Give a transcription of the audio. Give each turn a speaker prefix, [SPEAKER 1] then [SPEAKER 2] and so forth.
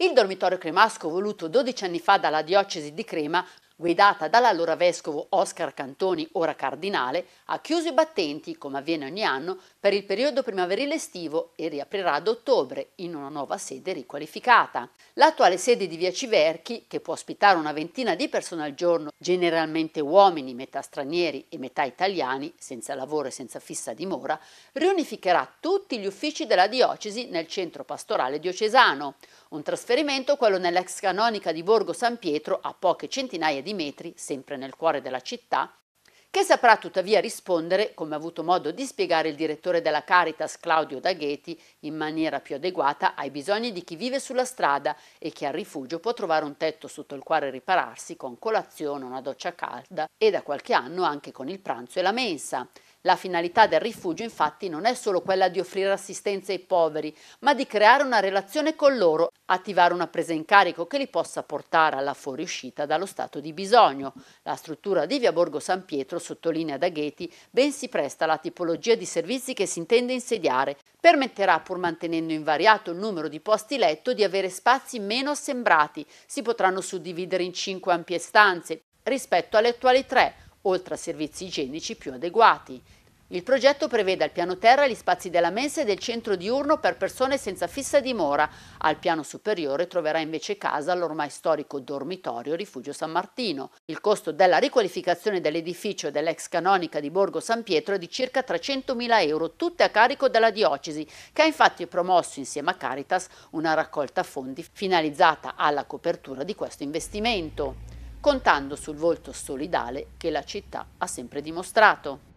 [SPEAKER 1] Il dormitorio cremasco voluto 12 anni fa dalla diocesi di Crema guidata dall'allora vescovo Oscar Cantoni, ora cardinale, ha chiuso i battenti, come avviene ogni anno, per il periodo primaverile estivo e riaprirà ad ottobre in una nuova sede riqualificata. L'attuale sede di Via Civerchi, che può ospitare una ventina di persone al giorno, generalmente uomini, metà stranieri e metà italiani, senza lavoro e senza fissa dimora, riunificherà tutti gli uffici della diocesi nel centro pastorale diocesano. Un trasferimento, quello nell'ex canonica di Borgo San Pietro, a poche centinaia di di metri, sempre nel cuore della città, che saprà tuttavia rispondere, come ha avuto modo di spiegare il direttore della Caritas Claudio Daghetti, in maniera più adeguata ai bisogni di chi vive sulla strada e che al rifugio può trovare un tetto sotto il quale ripararsi con colazione, una doccia calda e da qualche anno anche con il pranzo e la mensa. La finalità del rifugio infatti non è solo quella di offrire assistenza ai poveri, ma di creare una relazione con loro, attivare una presa in carico che li possa portare alla fuoriuscita dallo stato di bisogno. La struttura di Via Borgo San Pietro, sottolinea Dagheti, ben si presta alla tipologia di servizi che si intende insediare. Permetterà, pur mantenendo invariato il numero di posti letto, di avere spazi meno assembrati. Si potranno suddividere in cinque ampie stanze rispetto alle attuali tre oltre a servizi igienici più adeguati. Il progetto prevede al piano terra gli spazi della mensa e del centro diurno per persone senza fissa dimora. Al piano superiore troverà invece casa l'ormai storico dormitorio Rifugio San Martino. Il costo della riqualificazione dell'edificio dell'ex canonica di Borgo San Pietro è di circa 300.000 euro, tutte a carico della diocesi, che ha infatti promosso insieme a Caritas una raccolta fondi finalizzata alla copertura di questo investimento contando sul volto solidale che la città ha sempre dimostrato.